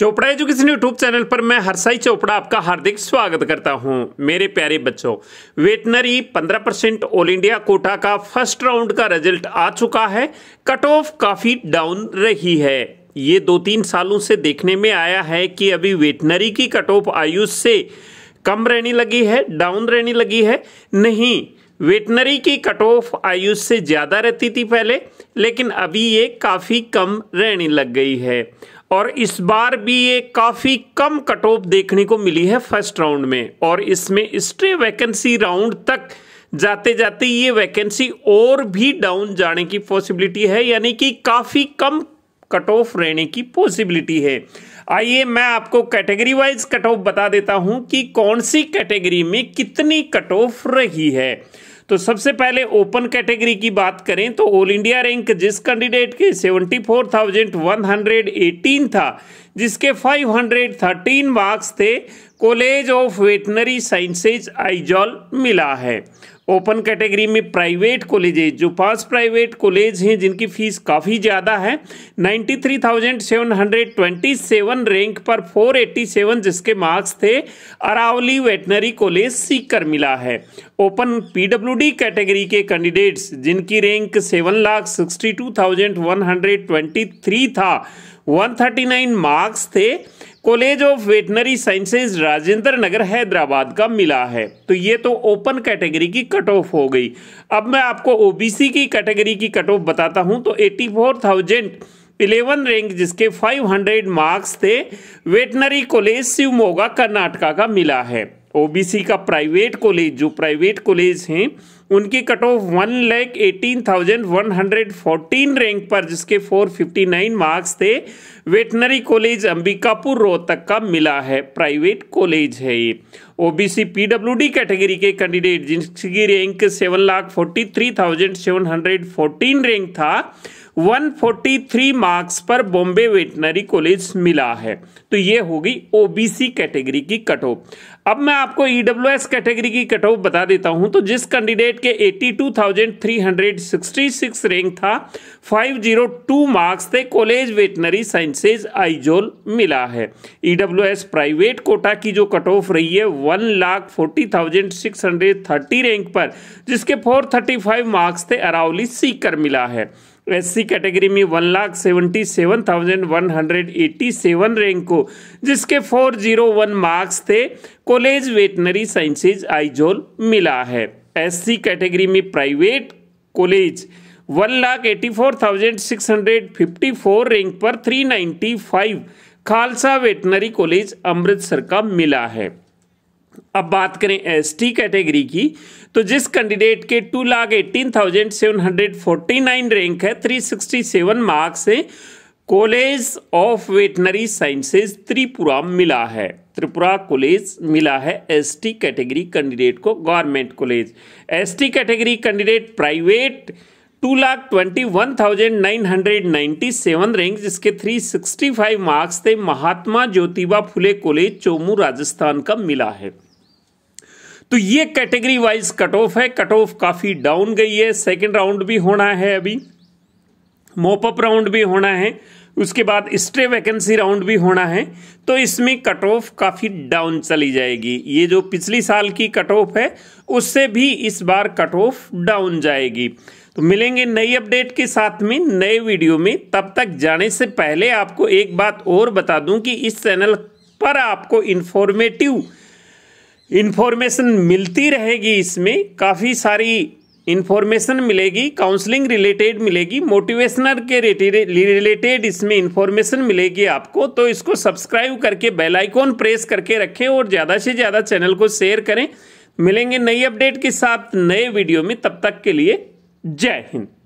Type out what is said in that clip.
Chopra education YouTube channel पर मैं हरसाई चोपड़ा आपका हार्दिक स्वागत करता हूं मेरे प्यारे बच्चों veterinary 15 percent all India quota का फर्स्ट राउंड का रिजल्ट आ चुका है कट ऑफ काफ़ी डाउन रही है ये दो तीन सालों से देखने में आया है कि अभी वेटनरी की कट ऑफ आयुष से कम रहने लगी है डाउन रहने लगी है नहीं वेटनरी की कट ऑफ आयुष से ज़्यादा रहती थी पहले लेकिन अभी ये काफ़ी कम रहने लग गई है और इस बार भी ये काफ़ी कम कट ऑफ देखने को मिली है फर्स्ट राउंड में और इसमें स्ट्रे वैकेंसी राउंड तक जाते जाते ये वैकेंसी और भी डाउन जाने की पॉसिबिलिटी है यानी कि काफ़ी कम कट ऑफ रहने की पॉसिबिलिटी है आइए मैं आपको कैटेगरी वाइज कट ऑफ बता देता हूं कि कौन सी कैटेगरी में कितनी कट ऑफ रही है तो सबसे पहले ओपन कैटेगरी की बात करें तो ऑल इंडिया रैंक जिस कैंडिडेट के 74,118 था जिसके 513 मार्क्स थे college of veterinary sciences Aizawl मिला है ओपन कैटेगरी में प्राइवेट कॉलेजेज जो पांच प्राइवेट कॉलेज हैं जिनकी फीस काफ़ी ज़्यादा है 93,727 रैंक पर 487 जिसके मार्क्स थे अरावली वेटनरी कॉलेज सीकर मिला है ओपन पीडब्ल्यूडी कैटेगरी के कैंडिडेट्स जिनकी rank seven lakh sixty two thousand one hundred twenty three था 139 मार्क्स थे college of veterinary sciences Rajendra Nagar Hyderabad का मिला है तो ये तो ओपन कैटेगरी की कट ऑफ हो गई अब मैं आपको ओबीसी की कैटेगरी की कट ऑफ बताता हूँ तो eighty four thousand eleven rank जिसके फाइव हंड्रेड मार्क्स थे वेटनरी कॉलेज शिवमोगा कर्नाटका का मिला है ओबीसी का प्राइवेट कॉलेज जो प्राइवेट कॉलेज हैं उनकी cut off one lakh eighteen thousand one hundred fourteen rank पर जिसके फोर फिफ्टी नाइन मार्क्स थे वेटनरी कॉलेज अंबिकापुर रोहतक का मिला है प्राइवेट कॉलेज है ये ओबीसी पीडब्ल्यूडी कैटेगरी के कैंडिडेट जिनकी rank seven lakh forty three thousand seven hundred fourteen rank था 143 मार्क्स पर बॉम्बे वेटनरी कॉलेज मिला है तो ये होगी ओबीसी कैटेगरी की कट ऑफ अब मैं आपको ईडब्ल्यू एस कैटेगरी की कट ऑफ बता देता हूं तो जिस कैंडिडेट के 82,366 रैंक था 502 मार्क्स थे कॉलेज वेटनरी साइंसेज आईजोल मिला है ईडब्ल्यू एस प्राइवेट कोटा की जो कट ऑफ रही है one lakh forty thousand six hundred thirty rank पर जिसके 435 मार्क्स थे अरावली सीकर मिला है एससी कैटेगरी में one lakh seventy seven thousand one hundred eighty seven rank को जिसके फोर जीरो वन मार्क्स थे कॉलेज वेटनरी साइंसेज आईजोल मिला है एस कैटेगरी में private college one lakh eighty four thousand six hundred fifty four rank पर three ninety five Khalsa veterinary college Amritsar का मिला है अब बात करें एस टी कैटेगरी की तो जिस कैंडिडेट के two lakh eighteen thousand seven hundred forty nine rank है थ्री सिक्सटी सेवन मार्क्स से college of veterinary sciences Tripura मिला है त्रिपुरा कॉलेज मिला है एस टी कैटेगरी कैंडिडेट को government college S T category candidate private two lakh twenty one thousand nine hundred ninety seven rank जिसके three sixty five marks थे Mahatma Jyotiba Phule college Chomu Rajasthan का मिला है तो ये कैटेगरी वाइज कट ऑफ है कट ऑफ काफ़ी डाउन गई है सेकेंड राउंड भी होना है अभी मोपअप राउंड भी होना है उसके बाद स्ट्रे वैकेंसी राउंड भी होना है तो इसमें कट ऑफ काफ़ी डाउन चली जाएगी ये जो पिछली साल की कट ऑफ है उससे भी इस बार कट ऑफ डाउन जाएगी तो मिलेंगे नई अपडेट के साथ में नए वीडियो में तब तक जाने से पहले आपको एक बात और बता दूं कि इस चैनल पर आपको इन्फॉर्मेटिव इन्फॉर्मेशन मिलती रहेगी इसमें काफ़ी सारी इन्फॉर्मेशन मिलेगी काउंसलिंग रिलेटेड मिलेगी मोटिवेशनल के रिलेटेड इसमें इन्फॉर्मेशन मिलेगी आपको तो इसको सब्सक्राइब करके बेल आइकॉन प्रेस करके रखें और ज़्यादा से ज़्यादा चैनल को शेयर करें मिलेंगे नई अपडेट के साथ नए वीडियो में तब तक के लिए जय हिंद